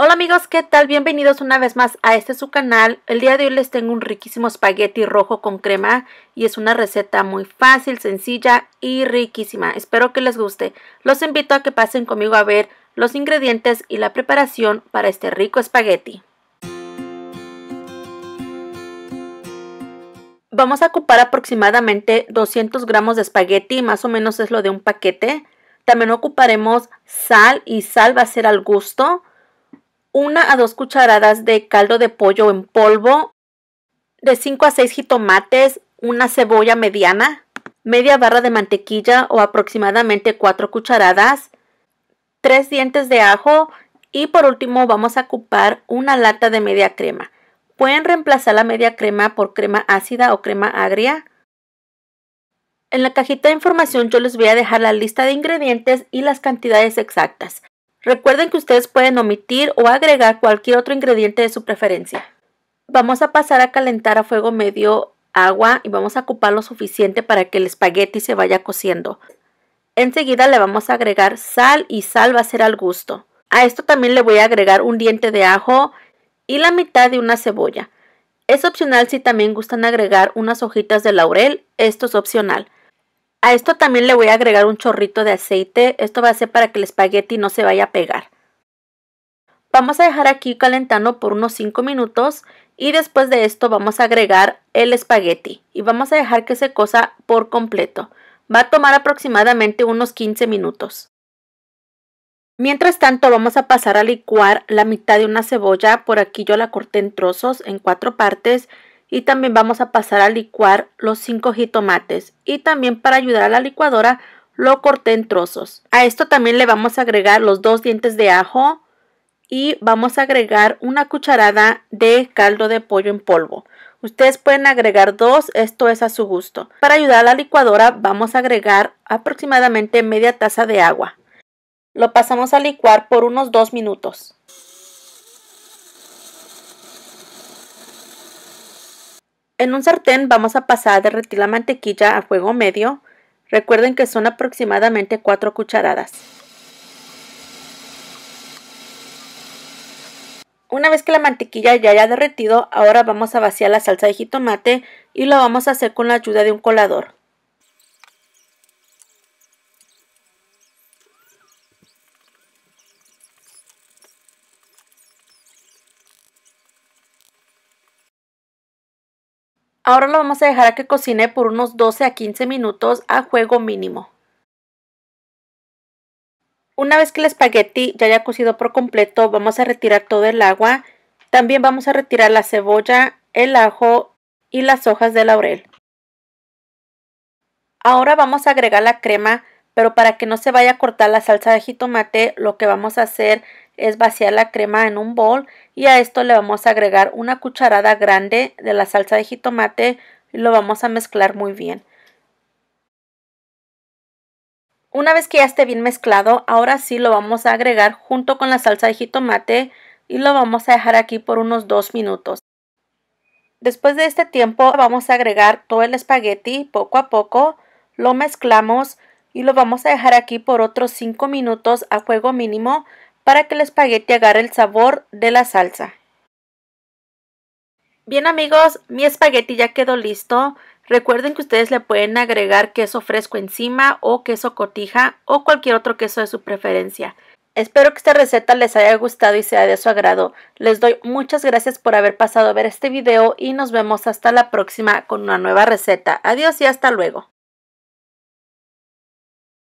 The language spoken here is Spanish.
Hola amigos, ¿qué tal? Bienvenidos una vez más a este su canal. El día de hoy les tengo un riquísimo espagueti rojo con crema y es una receta muy fácil, sencilla y riquísima. Espero que les guste. Los invito a que pasen conmigo a ver los ingredientes y la preparación para este rico espagueti. Vamos a ocupar aproximadamente 200 gramos de espagueti, más o menos es lo de un paquete. También ocuparemos sal y sal va a ser al gusto una a 2 cucharadas de caldo de pollo en polvo, de 5 a 6 jitomates, una cebolla mediana, media barra de mantequilla o aproximadamente 4 cucharadas, 3 dientes de ajo y por último vamos a ocupar una lata de media crema. Pueden reemplazar la media crema por crema ácida o crema agria. En la cajita de información yo les voy a dejar la lista de ingredientes y las cantidades exactas. Recuerden que ustedes pueden omitir o agregar cualquier otro ingrediente de su preferencia. Vamos a pasar a calentar a fuego medio agua y vamos a ocupar lo suficiente para que el espagueti se vaya cociendo. Enseguida le vamos a agregar sal y sal va a ser al gusto. A esto también le voy a agregar un diente de ajo y la mitad de una cebolla. Es opcional si también gustan agregar unas hojitas de laurel, esto es opcional. A esto también le voy a agregar un chorrito de aceite. Esto va a ser para que el espagueti no se vaya a pegar. Vamos a dejar aquí calentando por unos 5 minutos y después de esto vamos a agregar el espagueti y vamos a dejar que se cosa por completo. Va a tomar aproximadamente unos 15 minutos. Mientras tanto vamos a pasar a licuar la mitad de una cebolla, por aquí yo la corté en trozos en cuatro partes y también vamos a pasar a licuar los 5 jitomates y también para ayudar a la licuadora lo corté en trozos. A esto también le vamos a agregar los dos dientes de ajo y vamos a agregar una cucharada de caldo de pollo en polvo. Ustedes pueden agregar dos, esto es a su gusto. Para ayudar a la licuadora vamos a agregar aproximadamente media taza de agua. Lo pasamos a licuar por unos 2 minutos. En un sartén vamos a pasar a derretir la mantequilla a fuego medio. Recuerden que son aproximadamente 4 cucharadas. Una vez que la mantequilla ya haya derretido, ahora vamos a vaciar la salsa de jitomate y lo vamos a hacer con la ayuda de un colador. Ahora lo vamos a dejar a que cocine por unos 12 a 15 minutos a juego mínimo. Una vez que el espagueti ya haya cocido por completo, vamos a retirar todo el agua. También vamos a retirar la cebolla, el ajo y las hojas de laurel. Ahora vamos a agregar la crema pero para que no se vaya a cortar la salsa de jitomate, lo que vamos a hacer es vaciar la crema en un bol y a esto le vamos a agregar una cucharada grande de la salsa de jitomate y lo vamos a mezclar muy bien. Una vez que ya esté bien mezclado, ahora sí lo vamos a agregar junto con la salsa de jitomate y lo vamos a dejar aquí por unos 2 minutos. Después de este tiempo vamos a agregar todo el espagueti poco a poco, lo mezclamos y lo vamos a dejar aquí por otros 5 minutos a fuego mínimo para que el espagueti agarre el sabor de la salsa. Bien amigos, mi espagueti ya quedó listo. Recuerden que ustedes le pueden agregar queso fresco encima o queso cotija o cualquier otro queso de su preferencia. Espero que esta receta les haya gustado y sea de su agrado. Les doy muchas gracias por haber pasado a ver este video y nos vemos hasta la próxima con una nueva receta. Adiós y hasta luego.